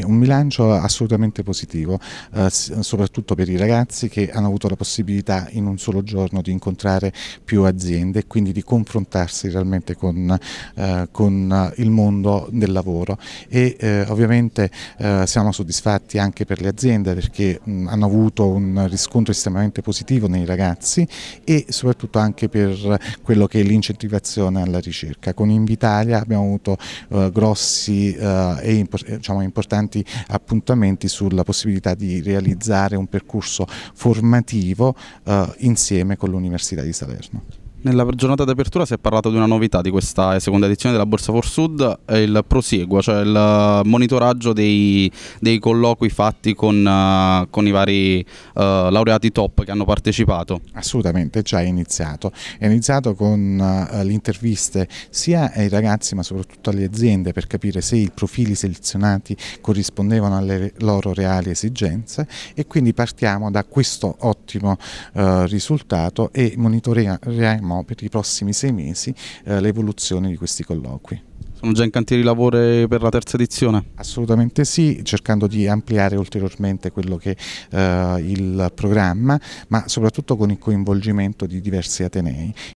un bilancio assolutamente positivo, eh, soprattutto per i ragazzi che hanno avuto la possibilità in un solo giorno di incontrare più aziende e quindi di confrontarsi realmente con, eh, con il mondo del lavoro e eh, ovviamente eh, siamo soddisfatti anche per le aziende perché mh, hanno avuto un riscontro estremamente positivo nei ragazzi e soprattutto anche per quello che è l'incentivazione alla ricerca. Con Invitalia abbiamo avuto eh, grossi eh, e diciamo, importanti importanti appuntamenti sulla possibilità di realizzare un percorso formativo eh, insieme con l'Università di Salerno. Nella giornata d'apertura si è parlato di una novità di questa seconda edizione della Borsa For Sud, il prosieguo, cioè il monitoraggio dei, dei colloqui fatti con, eh, con i vari uh, laureati top che hanno partecipato. Assolutamente, già è iniziato. È iniziato con uh, le interviste sia ai ragazzi ma soprattutto alle aziende per capire se i profili selezionati corrispondevano alle loro reali esigenze e quindi partiamo da questo ottimo risultato e monitoriamo seguiremo per i prossimi sei mesi eh, l'evoluzione di questi colloqui. Sono già in cantiere di lavoro per la terza edizione? Assolutamente sì, cercando di ampliare ulteriormente quello che è eh, il programma, ma soprattutto con il coinvolgimento di diversi Atenei.